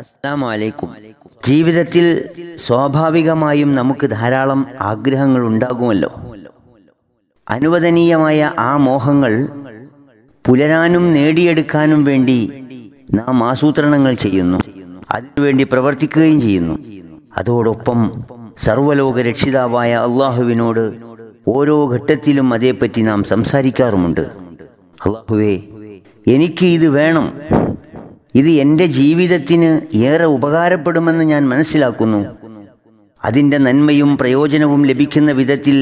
അസ്സാമലൈക്കും ജീവിതത്തിൽ സ്വാഭാവികമായും നമുക്ക് ധാരാളം ആഗ്രഹങ്ങൾ ഉണ്ടാകുമല്ലോ അനുവദനീയമായ ആ മോഹങ്ങൾ പുലരാനും നേടിയെടുക്കാനും വേണ്ടി നാം ആസൂത്രണങ്ങൾ ചെയ്യുന്നു അതിനുവേണ്ടി പ്രവർത്തിക്കുകയും ചെയ്യുന്നു അതോടൊപ്പം സർവലോക രക്ഷിതാവായ അള്ളാഹുവിനോട് ഓരോ ഘട്ടത്തിലും അതേപ്പറ്റി നാം സംസാരിക്കാറുമുണ്ട് അള്ളാഹുവേ എനിക്ക് ഇത് വേണം ഇത് എൻ്റെ ജീവിതത്തിന് ഏറെ ഉപകാരപ്പെടുമെന്ന് ഞാൻ മനസ്സിലാക്കുന്നു അതിൻ്റെ നന്മയും പ്രയോജനവും ലഭിക്കുന്ന വിധത്തിൽ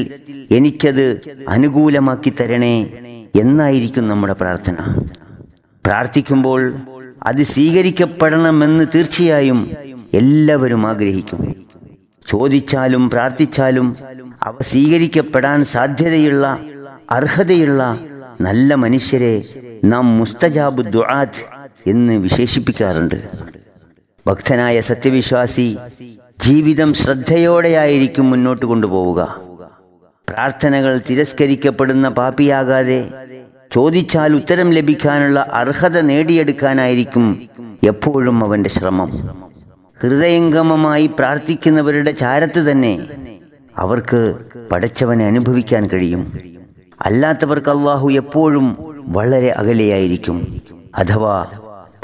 എനിക്കത് അനുകൂലമാക്കി തരണേ എന്നായിരിക്കും നമ്മുടെ പ്രാർത്ഥന പ്രാർത്ഥിക്കുമ്പോൾ അത് സ്വീകരിക്കപ്പെടണമെന്ന് തീർച്ചയായും എല്ലാവരും ആഗ്രഹിക്കും ചോദിച്ചാലും പ്രാർത്ഥിച്ചാലും അവ സ്വീകരിക്കപ്പെടാൻ സാധ്യതയുള്ള അർഹതയുള്ള നല്ല മനുഷ്യരെ നാം മുസ്തജാബു ദുആദ് എന്ന് വിശേഷിപ്പിക്കാറുണ്ട് ഭക്തനായ സത്യവിശ്വാസി ജീവിതം ശ്രദ്ധയോടെയായിരിക്കും മുന്നോട്ട് കൊണ്ടുപോവുക പ്രാർത്ഥനകൾ തിരസ്കരിക്കപ്പെടുന്ന പാപിയാകാതെ ചോദിച്ചാൽ ഉത്തരം ലഭിക്കാനുള്ള അർഹത നേടിയെടുക്കാനായിരിക്കും എപ്പോഴും അവന്റെ ശ്രമം ഹൃദയംഗമമായി പ്രാർത്ഥിക്കുന്നവരുടെ ചാരത്ത് തന്നെ അവർക്ക് പടച്ചവനെ അനുഭവിക്കാൻ കഴിയും അല്ലാത്തവർക്ക് അള്ളാഹു എപ്പോഴും വളരെ അകലെയായിരിക്കും അഥവാ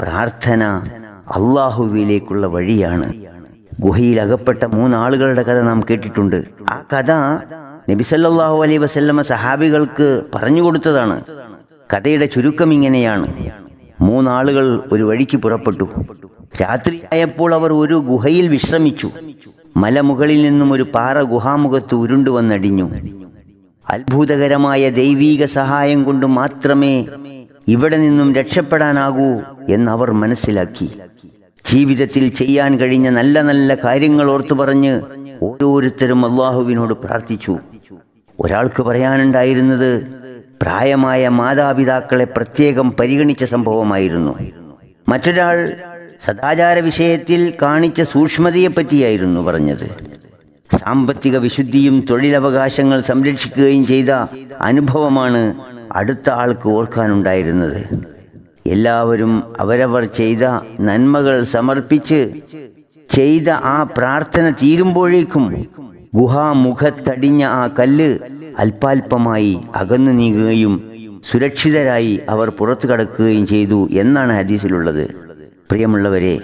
പ്രാർത്ഥന അള്ളാഹുവിയിലേക്കുള്ള വഴിയാണ് ഗുഹയിൽ അകപ്പെട്ട മൂന്നാളുകളുടെ കഥ നാം കേട്ടിട്ടുണ്ട് ആ കഥ നബിസല്ലാഹു അലൈ വസല്ലമ സഹാബികൾക്ക് പറഞ്ഞു കൊടുത്തതാണ് കഥയുടെ ചുരുക്കം ഇങ്ങനെയാണ് മൂന്നാളുകൾ ഒരു വഴിക്ക് പുറപ്പെട്ടു രാത്രി ആയപ്പോൾ അവർ ഒരു ഗുഹയിൽ വിശ്രമിച്ചു മലമുകളിൽ നിന്നും ഒരു പാറ ഗുഹാമുഖത്ത് ഉരുണ്ടു വന്നടിഞ്ഞു അത്ഭുതകരമായ ദൈവീക സഹായം കൊണ്ട് മാത്രമേ ഇവിടെ നിന്നും രക്ഷപ്പെടാനാകൂ എന്നവർ മനസ്സിലാക്കി ജീവിതത്തിൽ ചെയ്യാൻ കഴിഞ്ഞ നല്ല നല്ല കാര്യങ്ങൾ ഓർത്തു പറഞ്ഞ് ഓരോരുത്തരും അള്ളാഹുവിനോട് പ്രാർത്ഥിച്ചു ഒരാൾക്ക് പറയാനുണ്ടായിരുന്നത് പ്രായമായ മാതാപിതാക്കളെ പ്രത്യേകം പരിഗണിച്ച സംഭവമായിരുന്നു മറ്റൊരാൾ സദാചാര വിഷയത്തിൽ കാണിച്ച സൂക്ഷ്മതയെപ്പറ്റിയായിരുന്നു പറഞ്ഞത് സാമ്പത്തിക വിശുദ്ധിയും തൊഴിലവകാശങ്ങൾ സംരക്ഷിക്കുകയും ചെയ്ത അനുഭവമാണ് അടുത്ത ആൾക്ക് ഓർക്കാനുണ്ടായിരുന്നത് എല്ലാവരും അവരവർ ചെയ്ത നന്മകൾ സമർപ്പിച്ച് ചെയ്ത ആ പ്രാർത്ഥന തീരുമ്പോഴേക്കും ഗുഹാമുഖത്തടിഞ്ഞ ആ കല്ല് അല്പാൽപമായി അകന്നു നീങ്ങുകയും സുരക്ഷിതരായി അവർ പുറത്തു കടക്കുകയും ചെയ്തു എന്നാണ് ഹദീസിലുള്ളത് പ്രിയമുള്ളവരെ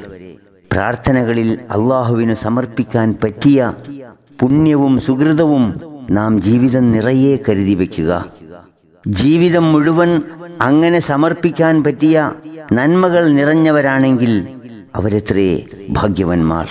പ്രാർത്ഥനകളിൽ അള്ളാഹുവിന് സമർപ്പിക്കാൻ പറ്റിയ പുണ്യവും സുഹൃതവും നാം ജീവിതം നിറയെ കരുതി വയ്ക്കുക ജീവിതം മുഴുവൻ അങ്ങനെ സമർപ്പിക്കാൻ പറ്റിയ നന്മകൾ നിറഞ്ഞവരാണെങ്കിൽ അവരെത്രേ ഭാഗ്യവന്മാർ